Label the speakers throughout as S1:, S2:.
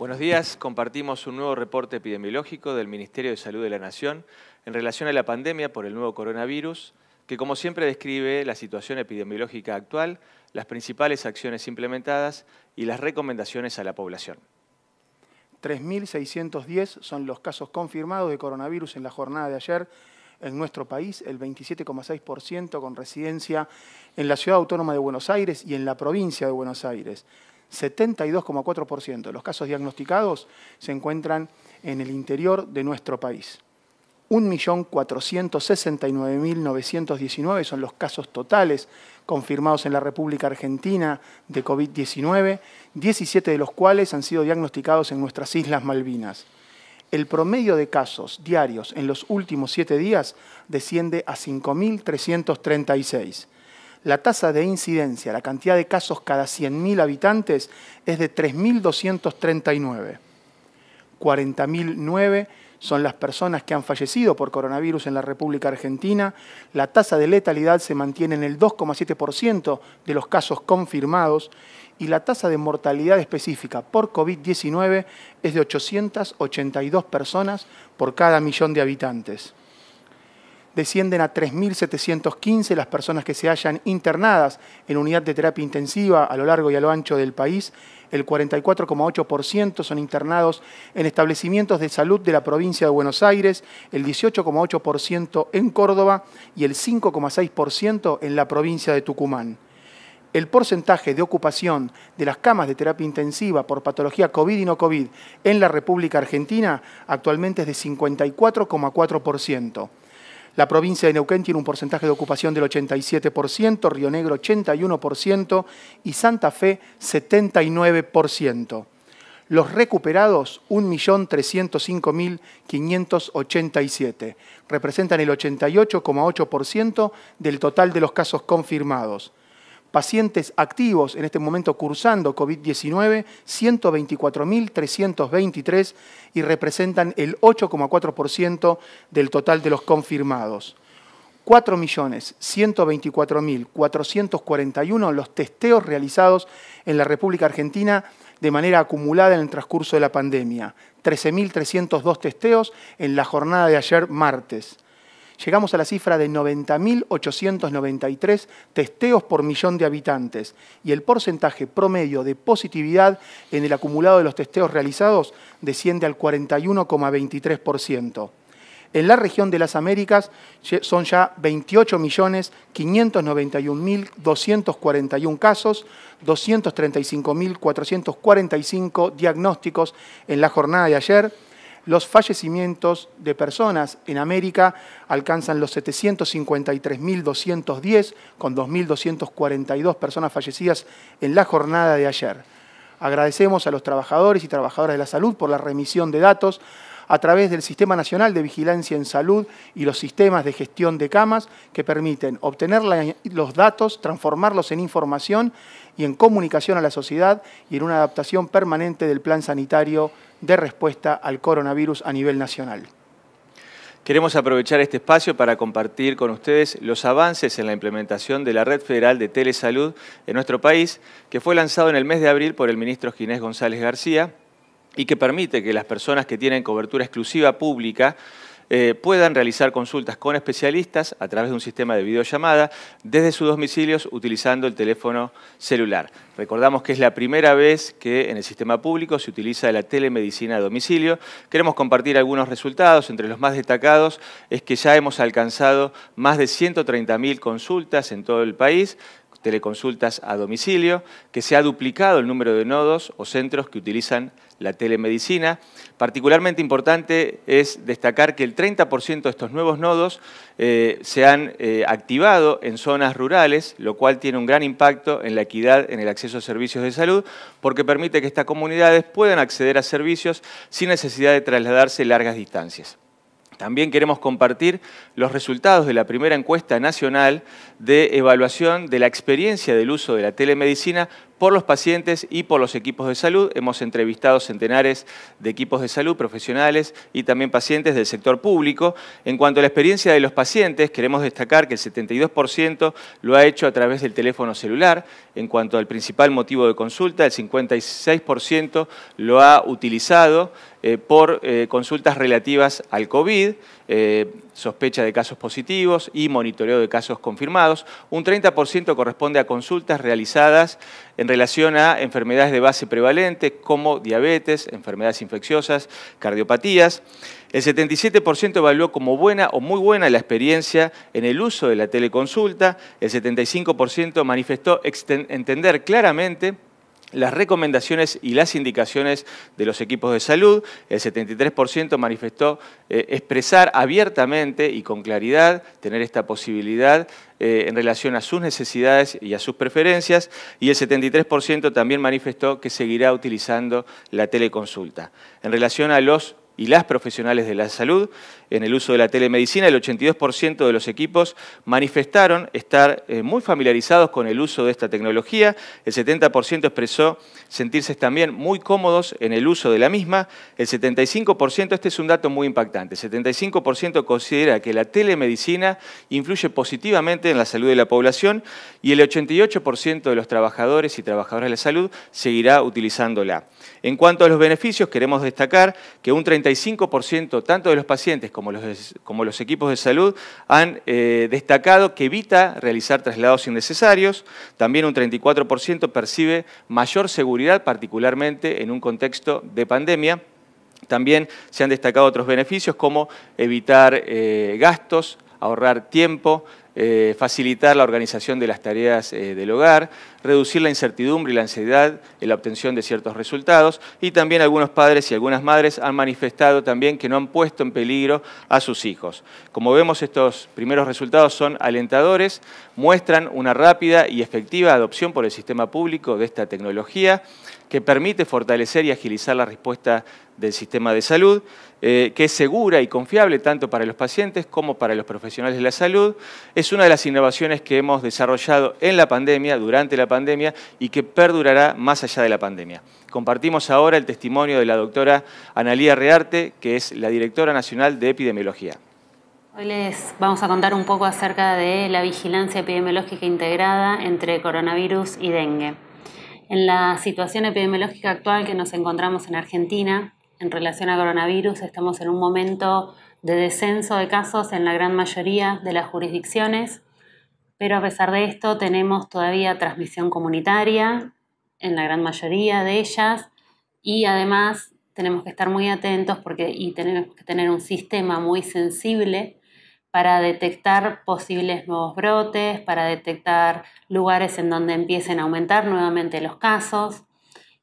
S1: Buenos días. Compartimos un nuevo reporte epidemiológico del Ministerio de Salud de la Nación en relación a la pandemia por el nuevo coronavirus, que como siempre describe la situación epidemiológica actual, las principales acciones implementadas y las recomendaciones a la población.
S2: 3.610 son los casos confirmados de coronavirus en la jornada de ayer en nuestro país, el 27,6% con residencia en la Ciudad Autónoma de Buenos Aires y en la provincia de Buenos Aires. 72,4% de los casos diagnosticados se encuentran en el interior de nuestro país. 1.469.919 son los casos totales confirmados en la República Argentina de COVID-19, 17 de los cuales han sido diagnosticados en nuestras Islas Malvinas. El promedio de casos diarios en los últimos siete días desciende a 5.336 la tasa de incidencia, la cantidad de casos cada 100.000 habitantes, es de 3.239. 40.009 son las personas que han fallecido por coronavirus en la República Argentina. La tasa de letalidad se mantiene en el 2,7% de los casos confirmados y la tasa de mortalidad específica por COVID-19 es de 882 personas por cada millón de habitantes descienden a 3.715 las personas que se hallan internadas en unidad de terapia intensiva a lo largo y a lo ancho del país. El 44,8% son internados en establecimientos de salud de la provincia de Buenos Aires, el 18,8% en Córdoba y el 5,6% en la provincia de Tucumán. El porcentaje de ocupación de las camas de terapia intensiva por patología COVID y no COVID en la República Argentina actualmente es de 54,4%. La provincia de Neuquén tiene un porcentaje de ocupación del 87%, Río Negro 81% y Santa Fe 79%. Los recuperados, 1.305.587, representan el 88,8% del total de los casos confirmados pacientes activos en este momento cursando COVID-19, 124.323 y representan el 8,4% del total de los confirmados. 4.124.441 los testeos realizados en la República Argentina de manera acumulada en el transcurso de la pandemia. 13.302 testeos en la jornada de ayer martes llegamos a la cifra de 90.893 testeos por millón de habitantes y el porcentaje promedio de positividad en el acumulado de los testeos realizados desciende al 41,23%. En la región de las Américas son ya 28.591.241 casos, 235.445 diagnósticos en la jornada de ayer, los fallecimientos de personas en América alcanzan los 753.210, con 2.242 personas fallecidas en la jornada de ayer. Agradecemos a los trabajadores y trabajadoras de la salud por la remisión de datos, a través del Sistema Nacional de Vigilancia en Salud y los sistemas de gestión de camas que permiten obtener los datos, transformarlos en información y en comunicación a la sociedad y en una adaptación permanente del plan sanitario de respuesta al coronavirus a nivel nacional.
S1: Queremos aprovechar este espacio para compartir con ustedes los avances en la implementación de la Red Federal de Telesalud en nuestro país, que fue lanzado en el mes de abril por el ministro Ginés González García y que permite que las personas que tienen cobertura exclusiva pública eh, puedan realizar consultas con especialistas a través de un sistema de videollamada desde sus domicilios utilizando el teléfono celular. Recordamos que es la primera vez que en el sistema público se utiliza la telemedicina a domicilio. Queremos compartir algunos resultados, entre los más destacados es que ya hemos alcanzado más de 130.000 consultas en todo el país, teleconsultas a domicilio, que se ha duplicado el número de nodos o centros que utilizan la telemedicina. Particularmente importante es destacar que el 30% de estos nuevos nodos eh, se han eh, activado en zonas rurales, lo cual tiene un gran impacto en la equidad en el acceso a servicios de salud, porque permite que estas comunidades puedan acceder a servicios sin necesidad de trasladarse largas distancias. También queremos compartir los resultados de la primera encuesta nacional de evaluación de la experiencia del uso de la telemedicina por los pacientes y por los equipos de salud. Hemos entrevistado centenares de equipos de salud, profesionales y también pacientes del sector público. En cuanto a la experiencia de los pacientes, queremos destacar que el 72% lo ha hecho a través del teléfono celular. En cuanto al principal motivo de consulta, el 56% lo ha utilizado eh, por eh, consultas relativas al COVID eh, sospecha de casos positivos y monitoreo de casos confirmados. Un 30% corresponde a consultas realizadas en relación a enfermedades de base prevalente como diabetes, enfermedades infecciosas, cardiopatías. El 77% evaluó como buena o muy buena la experiencia en el uso de la teleconsulta. El 75% manifestó entender claramente las recomendaciones y las indicaciones de los equipos de salud. El 73% manifestó eh, expresar abiertamente y con claridad, tener esta posibilidad eh, en relación a sus necesidades y a sus preferencias. Y el 73% también manifestó que seguirá utilizando la teleconsulta. En relación a los y las profesionales de la salud en el uso de la telemedicina, el 82% de los equipos manifestaron estar eh, muy familiarizados con el uso de esta tecnología, el 70% expresó sentirse también muy cómodos en el uso de la misma, el 75%, este es un dato muy impactante, el 75% considera que la telemedicina influye positivamente en la salud de la población y el 88% de los trabajadores y trabajadoras de la salud seguirá utilizándola. En cuanto a los beneficios, queremos destacar que un 95% tanto de los pacientes como los, equipos de salud han eh, destacado que evita realizar traslados innecesarios. También un 34% percibe mayor seguridad, particularmente en un contexto de pandemia. También se han destacado otros beneficios como evitar eh, gastos, ahorrar tiempo, eh, facilitar la organización de las tareas del hogar, reducir la incertidumbre y la ansiedad en la obtención de ciertos resultados y también algunos padres y algunas madres han manifestado también que no han puesto en peligro a sus hijos. Como vemos, estos primeros resultados son alentadores, muestran una rápida y efectiva adopción por el sistema público de esta tecnología que permite fortalecer y agilizar la respuesta del sistema de salud, eh, que es segura y confiable tanto para los pacientes como para los profesionales de la salud. Es una de las innovaciones que hemos desarrollado en la pandemia, durante la pandemia y que perdurará más allá de la pandemia. Compartimos ahora el testimonio de la doctora Analía Rearte, que es la directora nacional de epidemiología.
S3: Hoy les vamos a contar un poco acerca de la vigilancia epidemiológica integrada entre coronavirus y dengue. En la situación epidemiológica actual que nos encontramos en Argentina, en relación a coronavirus, estamos en un momento de descenso de casos en la gran mayoría de las jurisdicciones pero a pesar de esto, tenemos todavía transmisión comunitaria en la gran mayoría de ellas y además tenemos que estar muy atentos porque, y tenemos que tener un sistema muy sensible para detectar posibles nuevos brotes, para detectar lugares en donde empiecen a aumentar nuevamente los casos.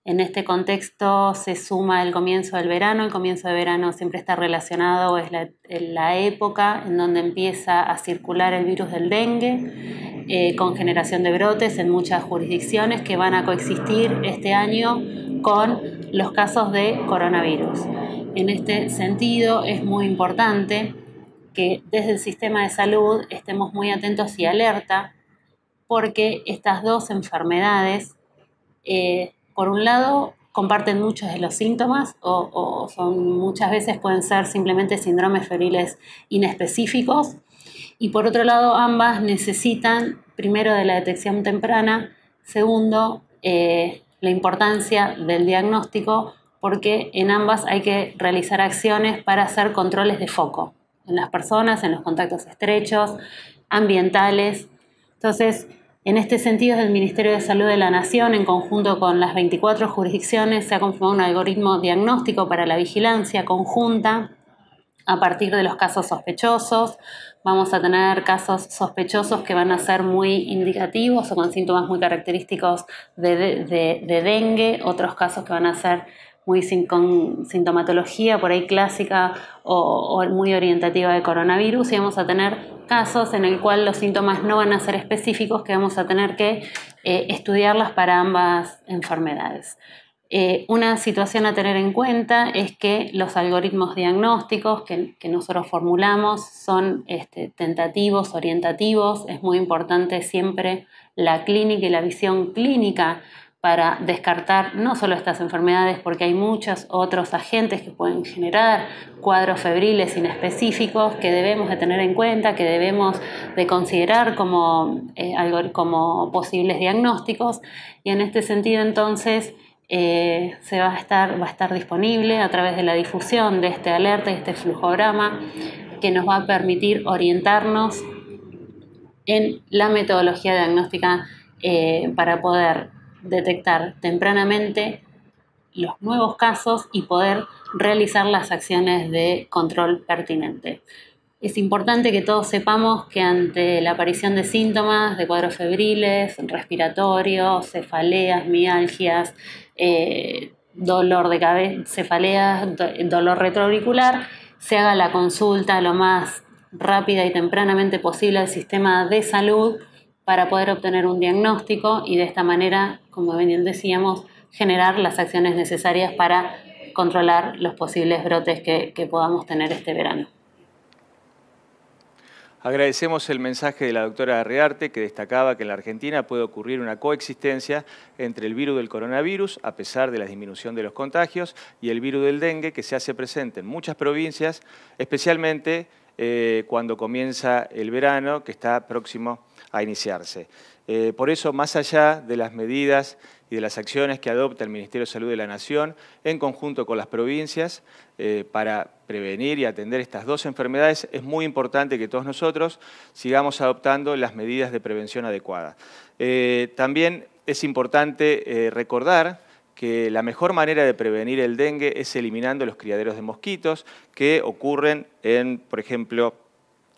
S3: En este contexto se suma el comienzo del verano. El comienzo del verano siempre está relacionado, es la, época en donde empieza a circular el virus del dengue, eh, con generación de brotes en muchas jurisdicciones que van a coexistir este año con los casos de coronavirus. En este sentido, es muy importante que desde el sistema de salud estemos muy atentos y alerta porque estas dos enfermedades eh, por un lado, comparten muchos de los síntomas o, son muchas veces pueden ser simplemente síndromes feriles inespecíficos. Y por otro lado, ambas necesitan, primero, de la detección temprana, segundo, eh, la importancia del diagnóstico, porque en ambas hay que realizar acciones para hacer controles de foco en las personas, en los contactos estrechos, ambientales. Entonces, en este sentido, el Ministerio de Salud de la Nación, en conjunto con las 24 jurisdicciones, se ha conformado un algoritmo diagnóstico para la vigilancia conjunta a partir de los casos sospechosos. Vamos a tener casos sospechosos que van a ser muy indicativos o con síntomas muy característicos de, de dengue, otros casos que van a ser muy con sintomatología por ahí clásica o, muy orientativa de coronavirus y vamos a tener casos en el cual los síntomas no van a ser específicos que vamos a tener que eh, estudiarlas para ambas enfermedades. Eh, una situación a tener en cuenta es que los algoritmos diagnósticos que, nosotros formulamos son este, tentativos, orientativos. Es muy importante siempre la clínica y la visión clínica para descartar no solo estas enfermedades, porque hay muchos otros agentes que pueden generar cuadros febriles inespecíficos que debemos de tener en cuenta, que debemos de considerar como, eh, algo, como posibles diagnósticos. Y en este sentido, entonces, eh, se va a, estar, va a estar disponible a través de la difusión de este alerta y este flujograma que nos va a permitir orientarnos en la metodología diagnóstica eh, para poder detectar tempranamente los nuevos casos y poder realizar las acciones de control pertinente. Es importante que todos sepamos que ante la aparición de síntomas de cuadros febriles, respiratorios, cefaleas, mialgias, eh, dolor de cabeza, cefaleas, dolor retroauricular, se haga la consulta lo más rápida y tempranamente posible al sistema de salud para poder obtener un diagnóstico y de esta manera, como bien decíamos, generar las acciones necesarias para controlar los posibles brotes que, podamos tener este verano.
S1: Agradecemos el mensaje de la doctora Arriarte que destacaba que en la Argentina puede ocurrir una coexistencia entre el virus del coronavirus, a pesar de la disminución de los contagios, y el virus del dengue que se hace presente en muchas provincias, especialmente eh, cuando comienza el verano, que está próximo a iniciarse. Eh, por eso, más allá de las medidas y de las acciones que adopta el Ministerio de Salud de la Nación, en conjunto con las provincias, eh, para prevenir y atender estas dos enfermedades, es muy importante que todos nosotros sigamos adoptando las medidas de prevención adecuadas. también es importante recordar que la mejor manera de prevenir el dengue es eliminando los criaderos de mosquitos que ocurren en, por ejemplo,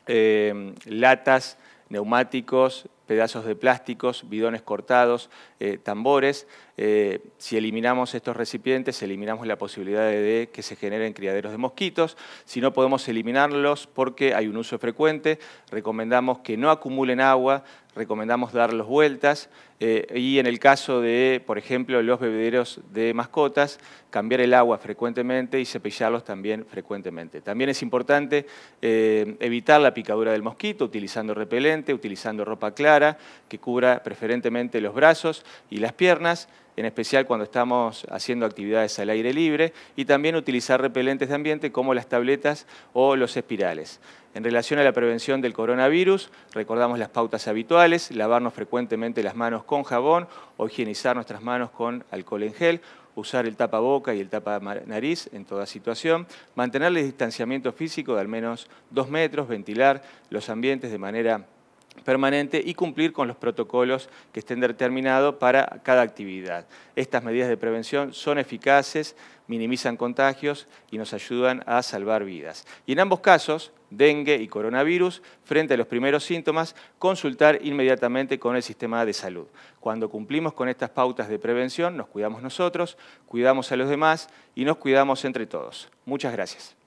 S1: em, latas, neumáticos, pedazos de plásticos, bidones cortados, eh, tambores. Eh, si eliminamos estos recipientes, eliminamos la posibilidad de, de, que se generen criaderos de mosquitos. Si no podemos eliminarlos porque hay un uso frecuente, recomendamos que no acumulen agua recomendamos darlos vueltas eh, y en el caso de, por ejemplo, los bebederos de mascotas, cambiar el agua frecuentemente y cepillarlos también frecuentemente. También es importante eh, evitar la picadura del mosquito utilizando repelente, utilizando ropa clara que cubra preferentemente los brazos y las piernas en especial cuando estamos haciendo actividades al aire libre, y también utilizar repelentes de ambiente como las tabletas o los espirales. En relación a la prevención del coronavirus, recordamos las pautas habituales, lavarnos frecuentemente las manos con jabón o higienizar nuestras manos con alcohol en gel, usar el tapa boca y el tapa nariz en toda situación, mantener el distanciamiento físico de al menos dos metros, ventilar los ambientes de manera permanente y cumplir con los protocolos que estén determinados para cada actividad. Estas medidas de prevención son eficaces, minimizan contagios y nos ayudan a salvar vidas. Y en ambos casos, dengue y coronavirus, frente a los primeros síntomas, consultar inmediatamente con el sistema de salud. Cuando cumplimos con estas pautas de prevención, nos cuidamos nosotros, cuidamos a los demás y nos cuidamos entre todos. Muchas gracias.